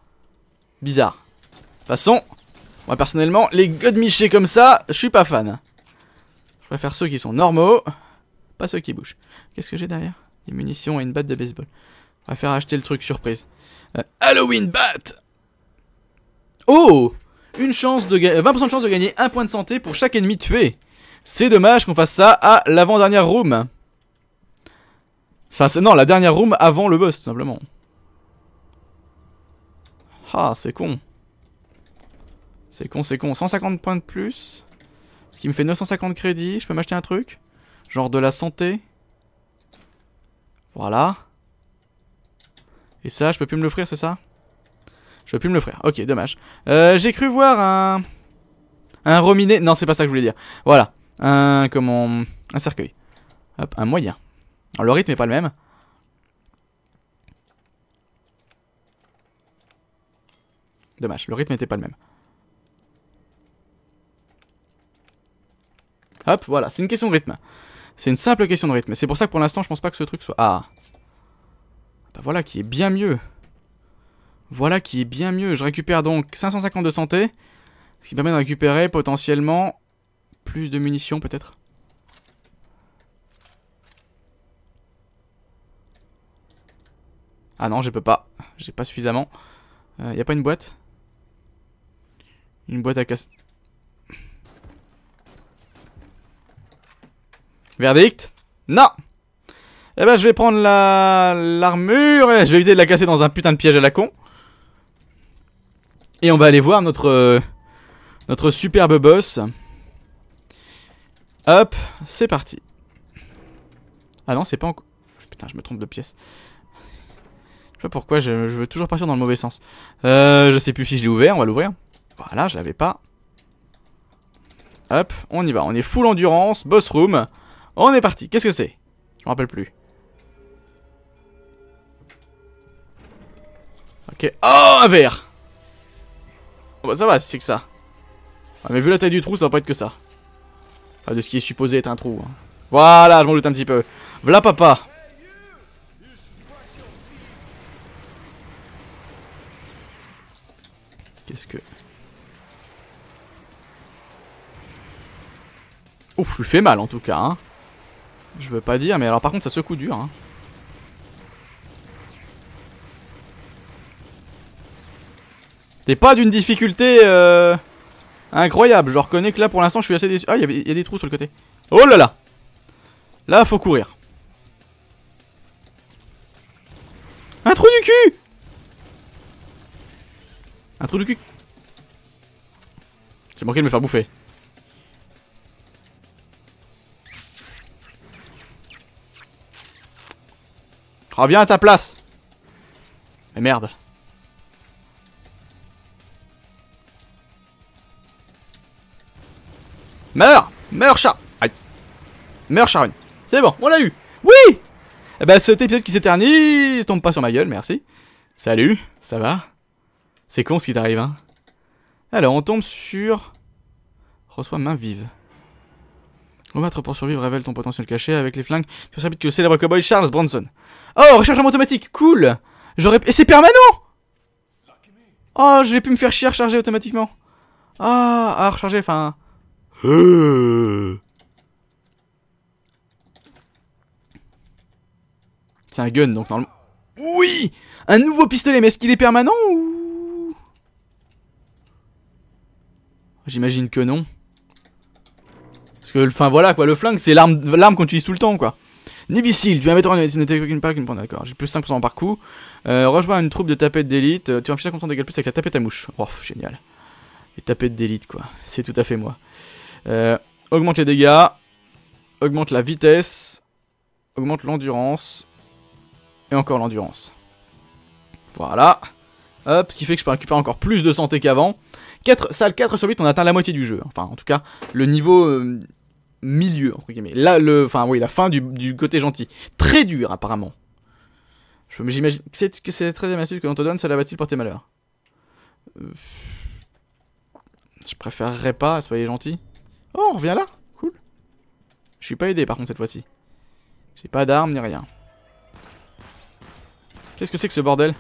Speaker 1: Bizarre. De toute façon, moi personnellement, les godmichés comme ça, je suis pas fan. Je préfère ceux qui sont normaux, pas ceux qui bougent. Qu'est-ce que j'ai derrière Des munitions et une batte de baseball. On va faire acheter le truc surprise. Euh, Halloween Bat Oh Une chance de 20% de chance de gagner un point de santé pour chaque ennemi tué. C'est dommage qu'on fasse ça à l'avant-dernière room. Ça, non, la dernière room avant le boss, simplement. Ah, c'est con. C'est con, c'est con. 150 points de plus. Ce qui me fait 950 crédits. Je peux m'acheter un truc Genre de la santé. Voilà. Et ça, je peux plus me l'offrir, c'est ça Je peux plus me le l'offrir. Ok, dommage. Euh, j'ai cru voir un... Un rominé... Non, c'est pas ça que je voulais dire. Voilà. Un... Comment... Un cercueil. Hop, un moyen. Alors, le rythme est pas le même. Dommage, le rythme n'était pas le même. Hop, voilà, c'est une question de rythme. C'est une simple question de rythme. C'est pour ça que pour l'instant, je pense pas que ce truc soit... Ah bah voilà qui est bien mieux. Voilà qui est bien mieux. Je récupère donc 550 de santé. Ce qui permet de récupérer potentiellement plus de munitions peut-être. Ah non, je peux pas. J'ai pas suffisamment. il euh, y a pas une boîte Une boîte à casse... Verdict Non eh ben, je vais prendre la l'armure et je vais éviter de la casser dans un putain de piège à la con. Et on va aller voir notre euh, notre superbe boss. Hop, c'est parti. Ah non, c'est pas encore... Putain, je me trompe de pièce. Je sais pas pourquoi, je, veux toujours partir dans le mauvais sens. Euh, je sais plus si je l'ai ouvert, on va l'ouvrir. Voilà, je l'avais pas. Hop, on y va. On est full endurance, boss room. On est parti. Qu'est-ce que c'est Je me rappelle plus. Ok. Oh, un verre oh, bah, ça va c'est que ça. Ah, mais vu la taille du trou, ça va pas être que ça. de ce qui est supposé être un trou. Hein. Voilà, je m'en doute un petit peu. Voilà papa Qu'est-ce que... Ouf, je lui fais mal en tout cas. Hein. Je veux pas dire, mais alors par contre ça secoue dur. Hein. T'es pas d'une difficulté euh, incroyable. Je reconnais que là, pour l'instant, je suis assez déçu. Ah, il y, a des trous sur le côté. Oh là là Là, faut courir. Un trou du cul Un trou du cul J'ai manqué de me faire bouffer. Reviens à ta place Mais merde Meurs Meurs, chat Aïe Meurs, charogne C'est bon, on l'a eu Oui Eh ben, cet épisode qui s'éternise tombe pas sur ma gueule, merci. Salut, ça va C'est con ce qui t'arrive, hein Alors, on tombe sur... Reçois main vive. Combattre pour survivre révèle ton potentiel caché avec les flingues. Tu que que le célèbre cowboy Charles Bronson. Oh, rechargement automatique, cool J'aurais... Et c'est permanent Oh, je vais plus me faire chier à recharger automatiquement. Ah, à recharger, enfin... Euh. C'est un gun, donc normalement... Oui Un nouveau pistolet, mais est-ce qu'il est permanent ou... J'imagine que non. Parce que, enfin voilà quoi, le flingue c'est l'arme qu'on utilise tout le temps quoi. Nivisil, tu vas mettre en une pas qu'une d'accord. J'ai plus 5% en par coup. Euh, rejoins une troupe de tapettes d'élite. Euh, tu vas me faire content de plus avec la tapette à mouche. Oh, génial. Les tapettes d'élite quoi, c'est tout à fait moi. Euh, augmente les dégâts. Augmente la vitesse. Augmente l'endurance. Et encore l'endurance. Voilà. Hop, ce qui fait que je peux récupérer encore plus de santé qu'avant. 4, salle 4 sur 8, on atteint la moitié du jeu. Enfin, en tout cas, le niveau euh, milieu, entre guillemets. Là, le, enfin, oui, la fin du, du côté gentil. Très dur, apparemment. J'imagine que c'est très astuce que l'on te donne, cela va-t-il porter malheur euh, Je préférerais pas, soyez gentil. Oh, on revient là Cool. Je suis pas aidé par contre cette fois-ci. J'ai pas d'armes ni rien. Qu'est-ce que c'est que ce bordel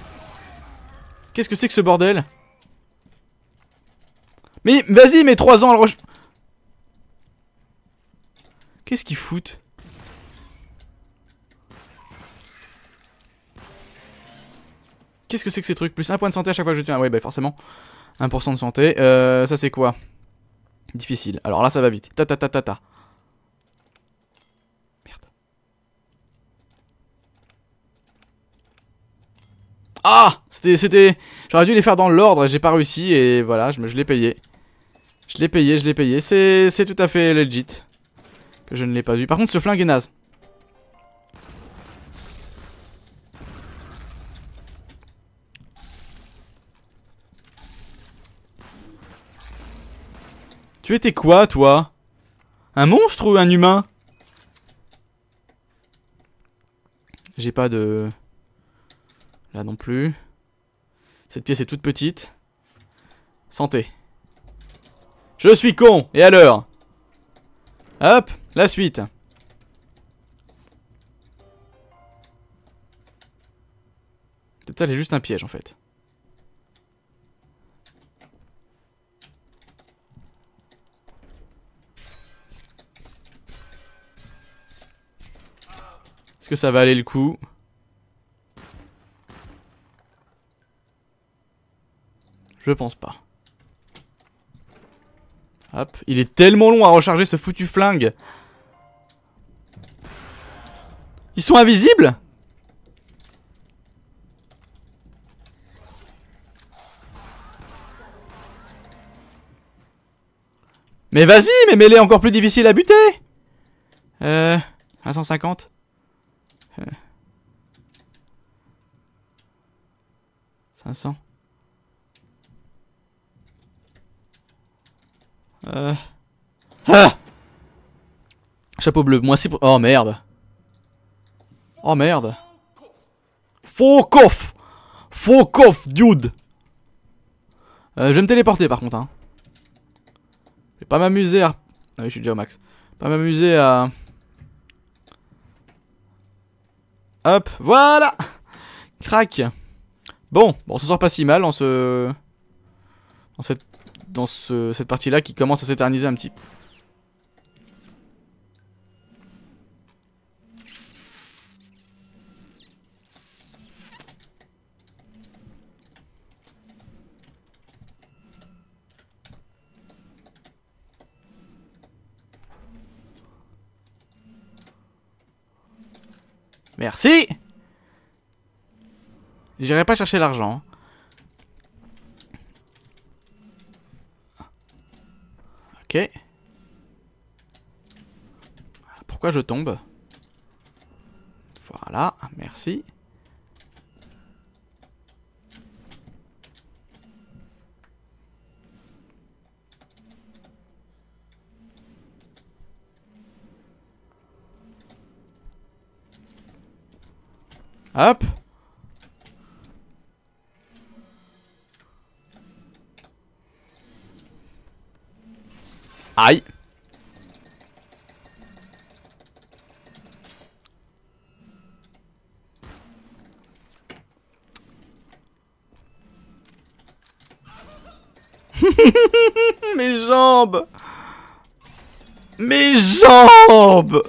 Speaker 1: Qu'est-ce que c'est que ce bordel Mais vas-y, mais 3 ans à le Qu'est-ce qu'ils foutent Qu'est-ce que c'est que ces trucs Plus un point de santé à chaque fois que je tue un. Ouais, bah forcément. 1% de santé. Euh, ça c'est quoi difficile. Alors là, ça va vite. Ta ta ta ta ta. Merde. Ah C'était... c'était... J'aurais dû les faire dans l'ordre, j'ai pas réussi et voilà, je, me, je l'ai payé. Je l'ai payé, je l'ai payé. C'est tout à fait legit que je ne l'ai pas vu. Par contre, ce flingue est naze. Tu étais quoi, toi Un monstre ou un humain J'ai pas de... Là non plus. Cette pièce est toute petite. Santé. Je suis con, et alors Hop, la suite. Peut-être ça, c'est juste un piège, en fait. Est-ce que ça va aller le coup Je pense pas. Hop, il est tellement long à recharger ce foutu flingue. Ils sont invisibles Mais vas-y, mais mêlée encore plus difficile à buter Euh... 150 500. Euh... euh. Ah Chapeau bleu, moi c'est pour... Oh merde Oh merde Fuck off Fuck off, dude euh, Je vais me téléporter par contre. Hein. Je vais pas m'amuser à... Ah oui, je suis déjà au max. Pas m'amuser à... Hop, voilà Crac Bon, bon, on se sort pas si mal en ce... Dans cette, dans ce... cette partie-là qui commence à s'éterniser un petit peu. Merci J'irai pas chercher l'argent. Ok. Pourquoi je tombe Voilà, merci. Hop Aïe Mes jambes Mes jambes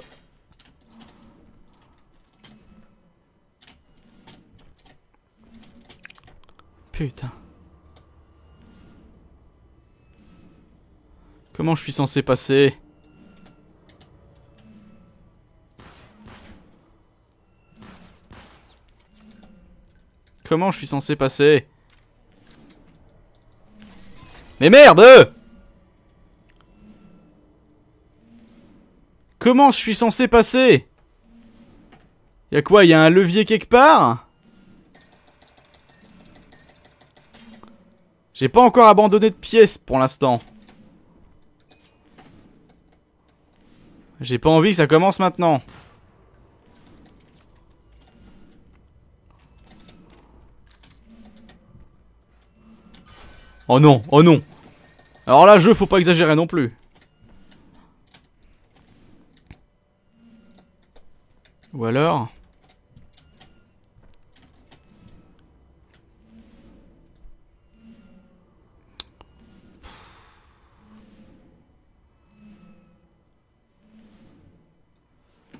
Speaker 1: Putain. Comment je suis censé passer Comment je suis censé passer Mais merde Comment je suis censé passer Y'a quoi Y'a un levier quelque part J'ai pas encore abandonné de pièces pour l'instant. J'ai pas envie que ça commence maintenant. Oh non, oh non Alors là, jeu, faut pas exagérer non plus. Ou alors...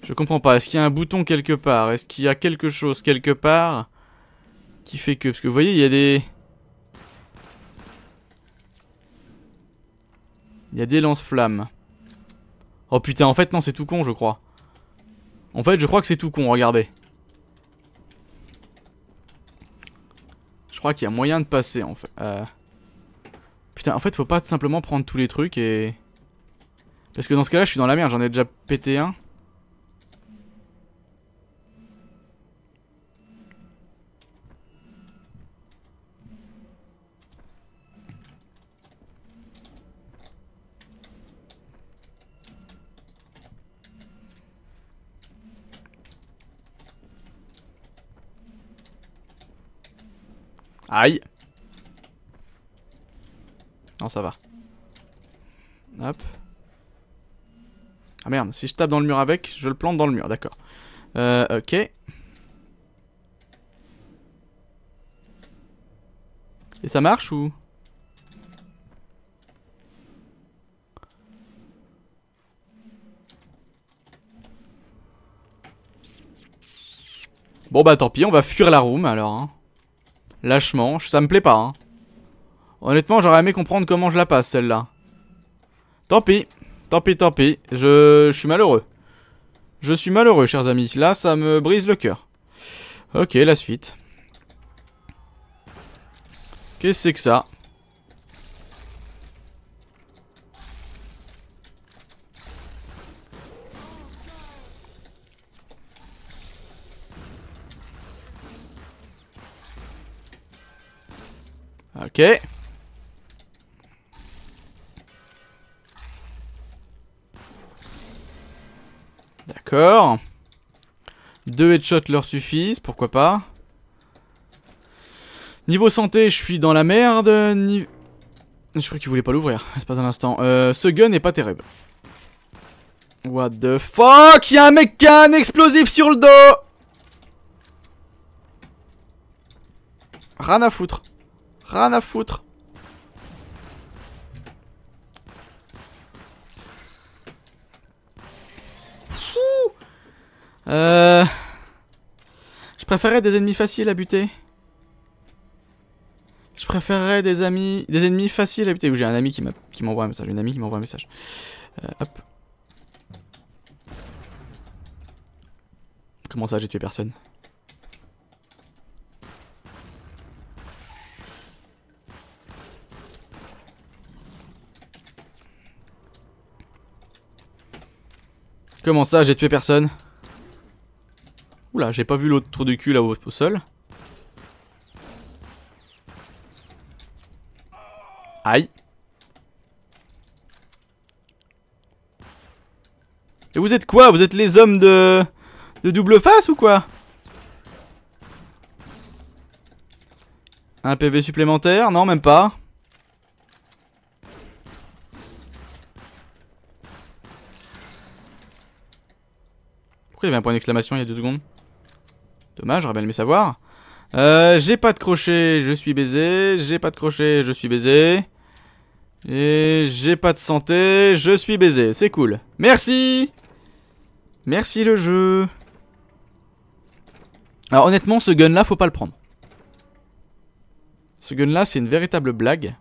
Speaker 1: Je comprends pas. Est-ce qu'il y a un bouton quelque part Est-ce qu'il y a quelque chose quelque part qui fait que... Parce que vous voyez, il y a des... Il y a des lance-flammes. Oh putain, en fait, non, c'est tout con, je crois. En fait, je crois que c'est tout con, regardez. Je crois qu'il y a moyen de passer, en fait. Euh. Putain, en fait, faut pas tout simplement prendre tous les trucs et... Parce que dans ce cas-là, je suis dans la merde, j'en ai déjà pété un. Aïe Non ça va. Hop. Ah merde, si je tape dans le mur avec, je le plante dans le mur, d'accord. Euh, ok. Et ça marche ou Bon bah tant pis, on va fuir la room alors. Hein. Lâchement, ça me plaît pas. Hein. Honnêtement, j'aurais aimé comprendre comment je la passe celle-là. Tant pis, tant pis, tant pis. Je... je suis malheureux. Je suis malheureux, chers amis. Là, ça me brise le cœur. Ok, la suite. Qu'est-ce que c'est que ça Ok. D'accord. Deux headshots leur suffisent, pourquoi pas. Niveau santé, je suis dans la merde. Je crois qu'il voulait pas l'ouvrir. C'est pas un instant. Euh, ce gun n'est pas terrible. What the fuck Y'a un mec qui a un explosif sur le dos Rien à foutre. Rien à foutre. Euh... Je préférerais des ennemis faciles à buter. Je préférerais des amis, des ennemis faciles à buter. J'ai un ami qui m'envoie un message, un ami qui m'envoie un message. Euh, Comment ça, j'ai tué personne Comment ça, j'ai tué personne Oula, j'ai pas vu l'autre trou de cul là au, au sol. Aïe. Et vous êtes quoi Vous êtes les hommes de... De double face ou quoi Un PV supplémentaire Non, même pas. il y avait un point d'exclamation il y a deux secondes Dommage, j'aurais bien aimé savoir. Euh, j'ai pas de crochet, je suis baisé. J'ai pas de crochet, je suis baisé. Et j'ai pas de santé, je suis baisé. C'est cool. Merci Merci le jeu Alors honnêtement, ce gun là, faut pas le prendre. Ce gun là, c'est une véritable blague.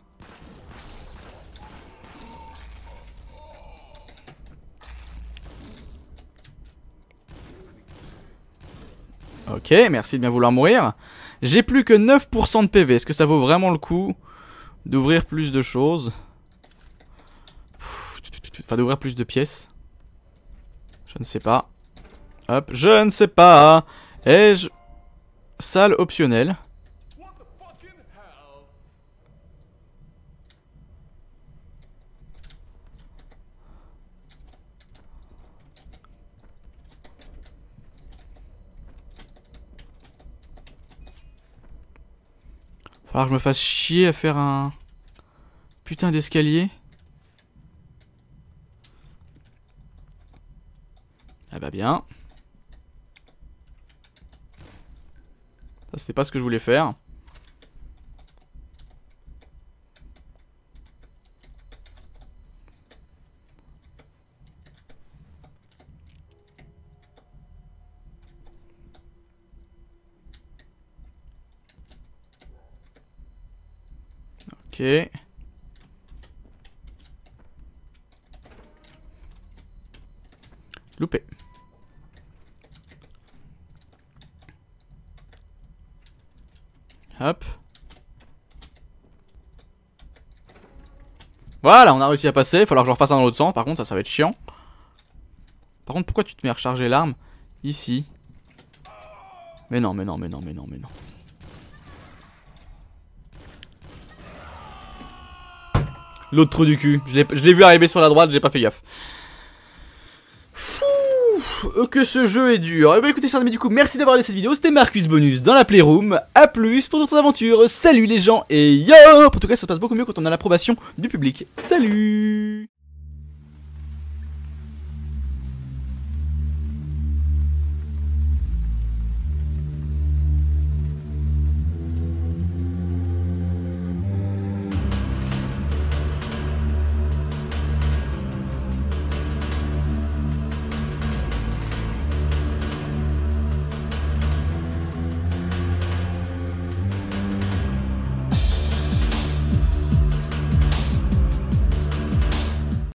Speaker 1: Ok, merci de bien vouloir mourir. J'ai plus que 9% de PV. Est-ce que ça vaut vraiment le coup d'ouvrir plus de choses Enfin, d'ouvrir plus de pièces Je ne sais pas. Hop, je ne sais pas ai je... Salle optionnelle. Alors je me fasse chier à faire un putain d'escalier. Ah bah bien. Ça c'était pas ce que je voulais faire. Loupé. Hop. Voilà, on a réussi à passer. Il falloir que je refasse un dans l'autre sens. Par contre, ça, ça va être chiant. Par contre, pourquoi tu te mets à recharger l'arme ici Mais non, mais non, mais non, mais non, mais non. L'autre trou du cul. Je l'ai vu arriver sur la droite, j'ai pas fait gaffe. que ce jeu est dur. Et eh bah ben, écoutez, chers amis, du coup, merci d'avoir regardé cette vidéo. C'était Marcus Bonus dans la Playroom. A plus pour d'autres aventures. Salut les gens et yo En tout cas, ça se passe beaucoup mieux quand on a l'approbation du public. Salut